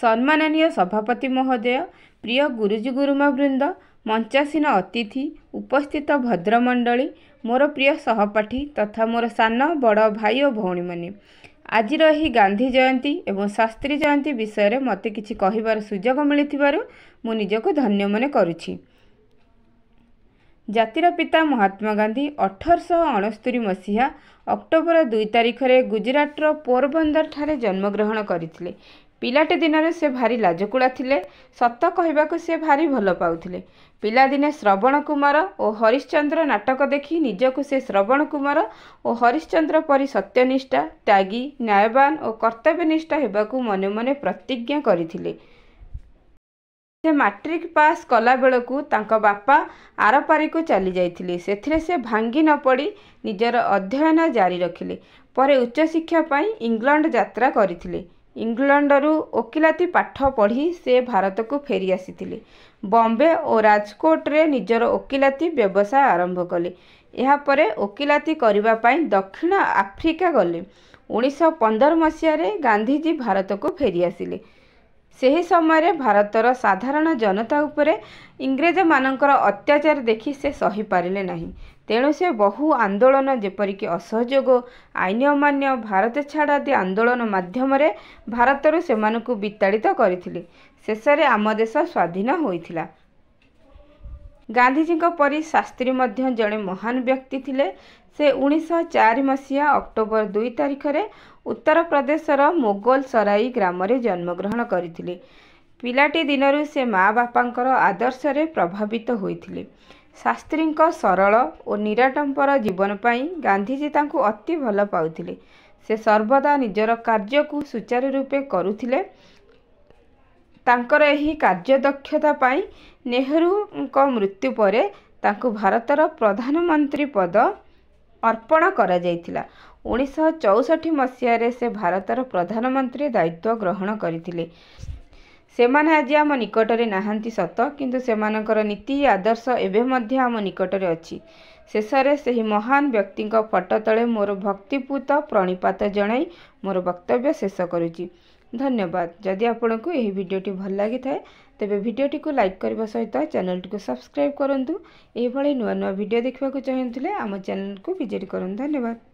ସମ୍ମାନନୀୟ ସଭାପତି ମହୋଦୟ ପ୍ରିୟ ଗୁରୁଜୀ ଗୁରୁମା ବୃନ୍ଦ ମଞ୍ଚାସୀନ ଅତିଥି ଉପସ୍ଥିତ ଭଦ୍ରମଣ୍ଡଳୀ ମୋର ପ୍ରିୟ ସହପାଠୀ ତଥା ମୋର ସାନ ବଡ଼ ଭାଇ ଓ ଭଉଣୀମାନେ ଆଜିର ଏହି ଗାନ୍ଧୀ ଜୟନ୍ତୀ ଏବଂ ଶାସ୍ତ୍ରୀ ଜୟନ୍ତୀ ବିଷୟରେ ମୋତେ କିଛି କହିବାର ସୁଯୋଗ ମିଳିଥିବାରୁ ମୁଁ ନିଜକୁ ଧନ୍ୟ ମନେ କରୁଛି ଜାତିର ପିତା ମହାତ୍ମା ଗାନ୍ଧୀ ଅଠରଶହ ଅଣସ୍ତରି ମସିହା ଅକ୍ଟୋବର ଦୁଇ ତାରିଖରେ ଗୁଜରାଟର ପୋରବନ୍ଦରଠାରେ ଜନ୍ମଗ୍ରହଣ କରିଥିଲେ ପିଲାଟି ଦିନରେ ସେ ଭାରି ଲାଜକୁଳା ଥିଲେ ସତ କହିବାକୁ ସେ ଭାରି ଭଲ ପାଉଥିଲେ ପିଲାଦିନେ ଶ୍ରବଣ କୁମାର ଓ ହରିଶ୍ଚନ୍ଦ୍ର ନାଟକ ଦେଖି ନିଜକୁ ସେ ଶ୍ରବଣ କୁମାର ଓ ହରିଶ୍ଚନ୍ଦ୍ର ପରି ସତ୍ୟନିଷ୍ଠା ତ୍ୟାଗୀ ନ୍ୟାୟବାନ ଓ କର୍ତ୍ତବ୍ୟନିଷ୍ଠା ହେବାକୁ ମନେ ମନେ ପ୍ରତିଜ୍ଞା କରିଥିଲେ ସେ ମାଟ୍ରିକ୍ ପାସ୍ କଲାବେଳକୁ ତାଙ୍କ ବାପା ଆରପାରିକୁ ଚାଲିଯାଇଥିଲେ ସେଥିରେ ସେ ଭାଙ୍ଗି ନ ପଡ଼ି ନିଜର ଅଧ୍ୟୟନ ଜାରି ରଖିଲେ ପରେ ଉଚ୍ଚଶିକ୍ଷା ପାଇଁ ଇଂଲଣ୍ଡ ଯାତ୍ରା କରିଥିଲେ ଇଂଲଣ୍ଡରୁ ଓକିଲାତି ପାଠ ପଢ଼ି ସେ ଭାରତକୁ ଫେରିଆସିଥିଲେ ବମ୍ବେ ଓ ରାଜକୋଟରେ ନିଜର ଓକିଲାତି ବ୍ୟବସାୟ ଆରମ୍ଭ କଲେ ଏହାପରେ ଓକିଲାତି କରିବା ପାଇଁ ଦକ୍ଷିଣ ଆଫ୍ରିକା ଗଲେ ଉଣେଇଶହ ପନ୍ଦର ମସିହାରେ ଗାନ୍ଧିଜୀ ଭାରତକୁ ଫେରିଆସିଲେ ସେହି ସମୟରେ ଭାରତର ସାଧାରଣ ଜନତା ଉପରେ ଇଂରେଜମାନଙ୍କର ଅତ୍ୟାଚାର ଦେଖି ସେ ସହିପାରିଲେ ନାହିଁ ତେଣୁ ସେ ବହୁ ଆନ୍ଦୋଳନ ଯେପରିକି ଅସହଯୋଗ ଆଇନ ଅମାନ୍ୟ ଭାରତ ଛାଡ଼ ଆଦି ଆନ୍ଦୋଳନ ମାଧ୍ୟମରେ ଭାରତରୁ ସେମାନଙ୍କୁ ବିତାଡ଼ିତ କରିଥିଲେ ଶେଷରେ ଆମ ଦେଶ ସ୍ୱାଧୀନ ହୋଇଥିଲା ଗାନ୍ଧିଜୀଙ୍କ ପରି ଶାସ୍ତ୍ରୀ ମଧ୍ୟ ଜଣେ ମହାନ ବ୍ୟକ୍ତି ଥିଲେ ସେ ଉଣେଇଶହ ଚାରି ମସିହା ଅକ୍ଟୋବର ଦୁଇ ତାରିଖରେ ଉତ୍ତରପ୍ରଦେଶର ମୋଗଲସରାଇ ଗ୍ରାମରେ ଜନ୍ମଗ୍ରହଣ କରିଥିଲେ ପିଲାଟି ଦିନରୁ ସେ ମା ବାପାଙ୍କର ଆଦର୍ଶରେ ପ୍ରଭାବିତ ହୋଇଥିଲେ ଶାସ୍ତ୍ରୀଙ୍କ ସରଳ ଓ ନିରାଟମ୍ପର ଜୀବନ ପାଇଁ ଗାନ୍ଧିଜୀ ତାଙ୍କୁ ଅତି ଭଲ ପାଉଥିଲେ ସେ ସର୍ବଦା ନିଜର କାର୍ଯ୍ୟକୁ ସୁଚାରୁ ରୂପେ କରୁଥିଲେ ତାଙ୍କର ଏହି କାର୍ଯ୍ୟଦକ୍ଷତା ପାଇଁ ନେହେରୁଙ୍କ ମୃତ୍ୟୁ ପରେ ତାଙ୍କୁ ଭାରତର ପ୍ରଧାନମନ୍ତ୍ରୀ ପଦ ଅର୍ପଣ କରାଯାଇଥିଲା ଉଣେଇଶହ ଚଉଷଠି ମସିହାରେ ସେ ଭାରତର ପ୍ରଧାନମନ୍ତ୍ରୀ ଦାୟିତ୍ୱ ଗ୍ରହଣ କରିଥିଲେ ସେମାନେ ଆଜି ଆମ ନିକଟରେ ନାହାନ୍ତି ସତ କିନ୍ତୁ ସେମାନଙ୍କର ନୀତି ଆଦର୍ଶ ଏବେ ମଧ୍ୟ ଆମ ନିକଟରେ ଅଛି ଶେଷରେ ସେହି ମହାନ ବ୍ୟକ୍ତିଙ୍କ ଫଟୋ ତଳେ ମୋର ଭକ୍ତିପୂତ ପ୍ରଣିପାତ ଜଣାଇ ମୋର ବକ୍ତବ୍ୟ ଶେଷ କରୁଛି ଧନ୍ୟବାଦ ଯଦି ଆପଣଙ୍କୁ ଏହି ଭିଡ଼ିଓଟି ଭଲ ଲାଗିଥାଏ ତେବେ ଭିଡ଼ିଓଟିକୁ ଲାଇକ୍ କରିବା ସହିତ ଚ୍ୟାନେଲଟିକୁ ସବସ୍କ୍ରାଇବ୍ କରନ୍ତୁ ଏହିଭଳି ନୂଆ ନୂଆ ଭିଡ଼ିଓ ଦେଖିବାକୁ ଚାହୁଁଥିଲେ ଆମ ଚ୍ୟାନେଲକୁ ଭିଜିଟ୍ କରନ୍ତୁ ଧନ୍ୟବାଦ